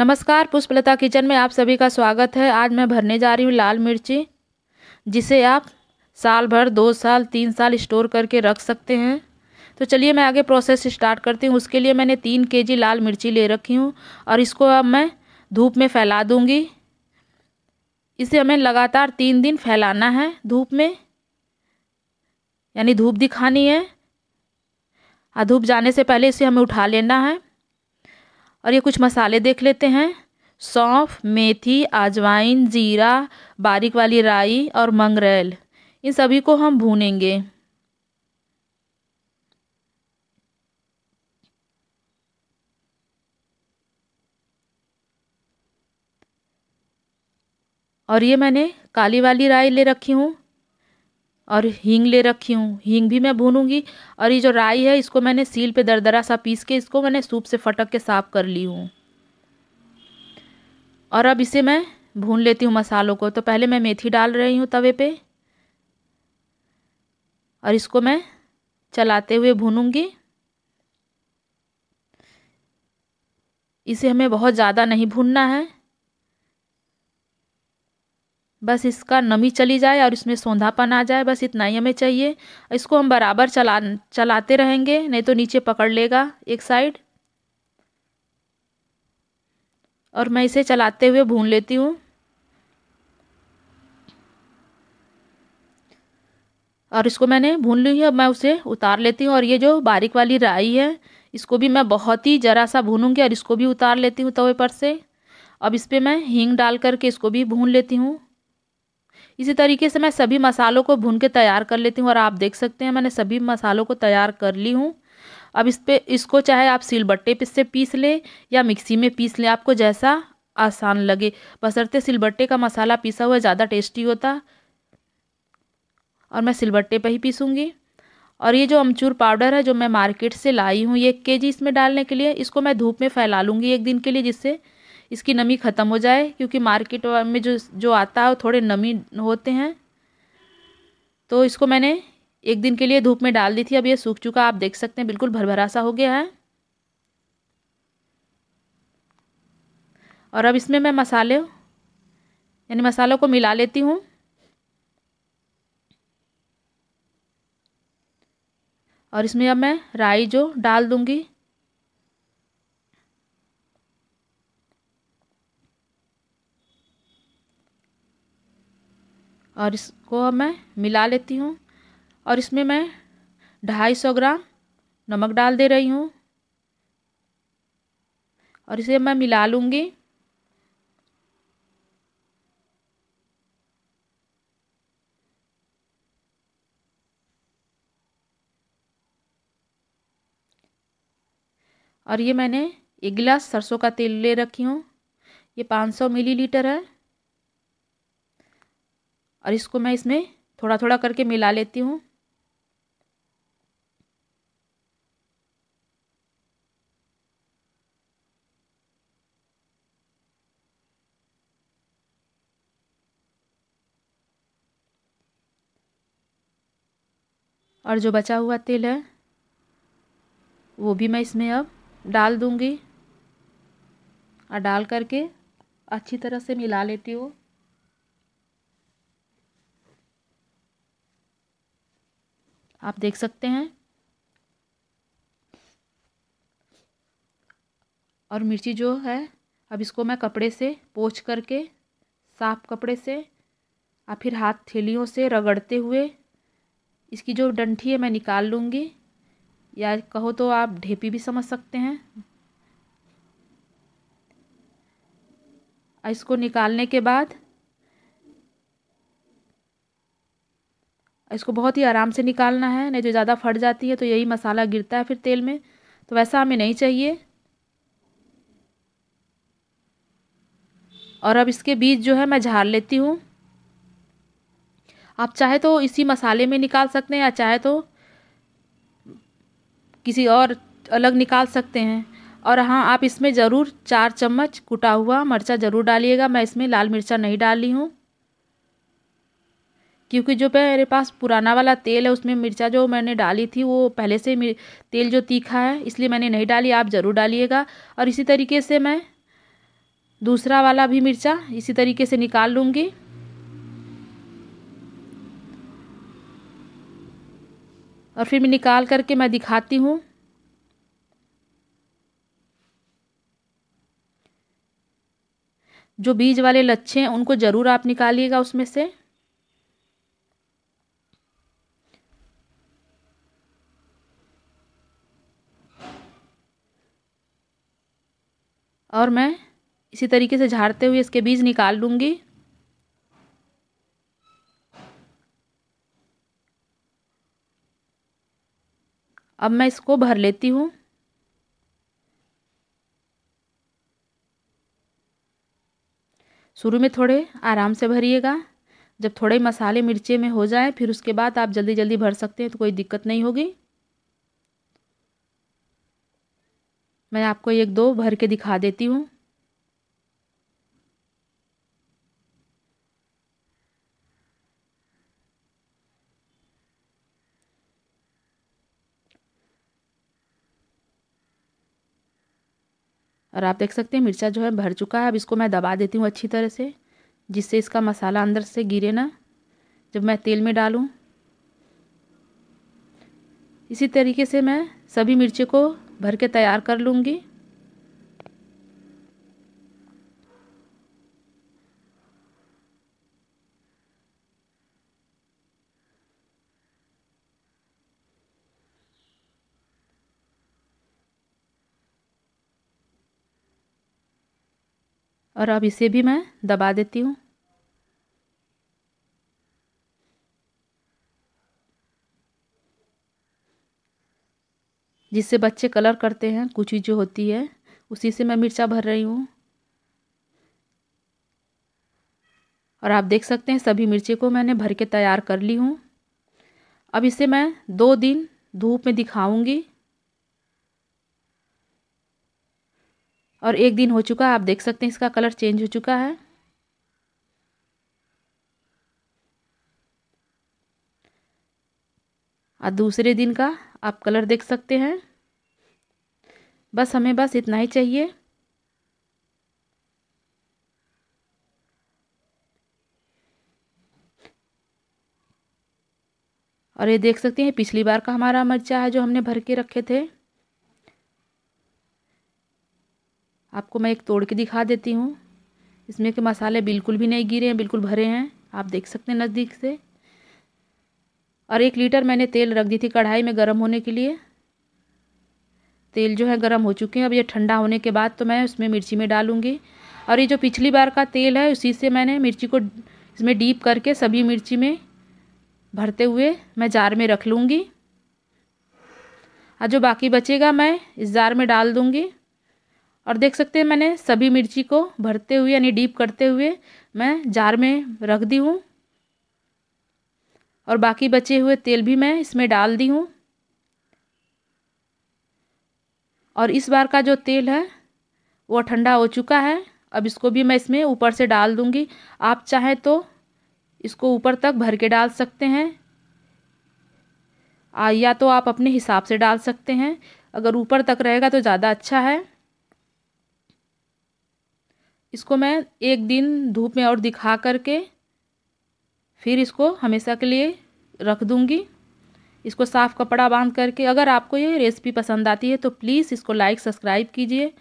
नमस्कार पुष्पलता किचन में आप सभी का स्वागत है आज मैं भरने जा रही हूँ लाल मिर्ची जिसे आप साल भर दो साल तीन साल स्टोर करके रख सकते हैं तो चलिए मैं आगे प्रोसेस स्टार्ट करती हूँ उसके लिए मैंने तीन के जी लाल मिर्ची ले रखी हूँ और इसको अब मैं धूप में फैला दूँगी इसे हमें लगातार तीन दिन फैलाना है धूप में यानी धूप दिखानी है और धूप जाने से पहले इसे हमें उठा लेना है और ये कुछ मसाले देख लेते हैं सौंफ मेथी अजवाइन जीरा बारीक वाली राई और मंगरेल इन सभी को हम भूनेंगे और ये मैंने काली वाली राई ले रखी हूँ और हींग ले रखी हूँ हींग भी मैं भूनूंगी और ये जो राई है इसको मैंने सील पे दरदरा सा पीस के इसको मैंने सूप से फटक के साफ़ कर ली हूँ और अब इसे मैं भून लेती हूँ मसालों को तो पहले मैं मेथी डाल रही हूँ तवे पे और इसको मैं चलाते हुए भूनूंगी इसे हमें बहुत ज़्यादा नहीं भूनना है बस इसका नमी चली जाए और इसमें सौंधापन आ जाए बस इतना ही हमें चाहिए इसको हम बराबर चला चलाते रहेंगे नहीं तो नीचे पकड़ लेगा एक साइड और मैं इसे चलाते हुए भून लेती हूँ और इसको मैंने भून ली है मैं उसे उतार लेती हूँ और ये जो बारीक वाली राई है इसको भी मैं बहुत ही ज़रा सा भूनूंगी और इसको भी उतार लेती हूँ तवे पर से अब इस पर मैं हींग डाल करके इसको भी भून लेती हूँ इसी तरीके से मैं सभी मसालों को भून के तैयार कर लेती हूँ और आप देख सकते हैं मैंने सभी मसालों को तैयार कर ली हूँ अब इस पर इसको चाहे आप सील बट्टे से पीस लें या मिक्सी में पीस लें आपको जैसा आसान लगे बसरते सिलबट्टे का मसाला पीसा हुआ ज़्यादा टेस्टी होता और मैं सिलबट्टे पर ही पीसूँगी और ये जो अमचूर पाउडर है जो मैं मार्केट से लाई हूँ ये एक के जी इसमें डालने के लिए इसको मैं धूप में फैला लूँगी एक दिन के लिए जिससे इसकी नमी ख़त्म हो जाए क्योंकि मार्केट में जो जो आता है वो थोड़े नमी होते हैं तो इसको मैंने एक दिन के लिए धूप में डाल दी थी अब ये सूख चुका आप देख सकते हैं बिल्कुल भरभरा सा हो गया है और अब इसमें मैं मसाले यानी मसालों को मिला लेती हूँ और इसमें अब मैं राई जो डाल दूँगी और इसको मैं मिला लेती हूँ और इसमें मैं ढाई सौ ग्राम नमक डाल दे रही हूँ और इसे मैं मिला लूँगी और ये मैंने एक गिलास सरसों का तेल ले रखी हूँ ये 500 मिलीलीटर है और इसको मैं इसमें थोड़ा थोड़ा करके मिला लेती हूँ और जो बचा हुआ तेल है वो भी मैं इसमें अब डाल दूँगी और डाल करके अच्छी तरह से मिला लेती हूँ आप देख सकते हैं और मिर्ची जो है अब इसको मैं कपड़े से पोछ करके साफ कपड़े से और फिर हाथ थैलियों से रगड़ते हुए इसकी जो डंठी है मैं निकाल लूँगी या कहो तो आप ढेपी भी समझ सकते हैं इसको निकालने के बाद इसको बहुत ही आराम से निकालना है नहीं तो ज़्यादा फट जाती है तो यही मसाला गिरता है फिर तेल में तो वैसा हमें नहीं चाहिए और अब इसके बीज जो है मैं झाड़ लेती हूँ आप चाहे तो इसी मसाले में निकाल सकते हैं या चाहे तो किसी और अलग निकाल सकते हैं और हाँ आप इसमें ज़रूर चार चम्मच कुटा हुआ मिर्चा ज़रूर डालिएगा मैं इसमें लाल मिर्चा नहीं डाली हूँ क्योंकि जो मेरे पास पुराना वाला तेल है उसमें मिर्चा जो मैंने डाली थी वो पहले से तेल जो तीखा है इसलिए मैंने नहीं डाली आप ज़रूर डालिएगा और इसी तरीके से मैं दूसरा वाला भी मिर्चा इसी तरीके से निकाल लूँगी और फिर मैं निकाल करके मैं दिखाती हूँ जो बीज वाले लच्छे हैं उनको ज़रूर आप निकालिएगा उसमें से और मैं इसी तरीके से झाड़ते हुए इसके बीज निकाल लूँगी अब मैं इसको भर लेती हूँ शुरू में थोड़े आराम से भरिएगा जब थोड़े मसाले मिर्चे में हो जाए फिर उसके बाद आप जल्दी जल्दी भर सकते हैं तो कोई दिक्कत नहीं होगी मैं आपको एक दो भर के दिखा देती हूँ और आप देख सकते हैं मिर्चा जो है भर चुका है अब इसको मैं दबा देती हूँ अच्छी तरह से जिससे इसका मसाला अंदर से गिरे ना जब मैं तेल में डालूँ इसी तरीके से मैं सभी मिर्चे को भर के तैयार कर लूँगी और अब इसे भी मैं दबा देती हूँ जिससे बच्चे कलर करते हैं कुछ जो होती है उसी से मैं मिर्चा भर रही हूँ और आप देख सकते हैं सभी मिर्ची को मैंने भर के तैयार कर ली हूँ अब इसे मैं दो दिन धूप में दिखाऊंगी और एक दिन हो चुका है आप देख सकते हैं इसका कलर चेंज हो चुका है और दूसरे दिन का आप कलर देख सकते हैं बस हमें बस इतना ही चाहिए और ये देख सकते हैं पिछली बार का हमारा मिर्चा है जो हमने भर के रखे थे आपको मैं एक तोड़ के दिखा देती हूँ इसमें के मसाले बिल्कुल भी नहीं गिरे हैं बिल्कुल भरे हैं आप देख सकते हैं नज़दीक से और एक लीटर मैंने तेल रख दी थी कढ़ाई में गर्म होने के लिए तेल जो है गर्म हो चुके हैं अब ये ठंडा होने के बाद तो मैं उसमें मिर्ची में डालूँगी और ये जो पिछली बार का तेल है उसी से मैंने मिर्ची को इसमें डीप करके सभी मिर्ची में भरते हुए मैं जार में रख लूँगी और जो बाकी बचेगा मैं इस जार में डाल दूँगी और देख सकते हैं मैंने सभी मिर्ची को भरते हुए यानी डीप करते हुए मैं जार में रख दी हूँ और बाकी बचे हुए तेल भी मैं इसमें डाल दी हूँ और इस बार का जो तेल है वो ठंडा हो चुका है अब इसको भी मैं इसमें ऊपर से डाल दूँगी आप चाहें तो इसको ऊपर तक भर के डाल सकते हैं आ, या तो आप अपने हिसाब से डाल सकते हैं अगर ऊपर तक रहेगा तो ज़्यादा अच्छा है इसको मैं एक दिन धूप में और दिखा करके फिर इसको हमेशा के लिए रख दूँगी इसको साफ़ कपड़ा बांध करके अगर आपको ये रेसिपी पसंद आती है तो प्लीज़ इसको लाइक सब्सक्राइब कीजिए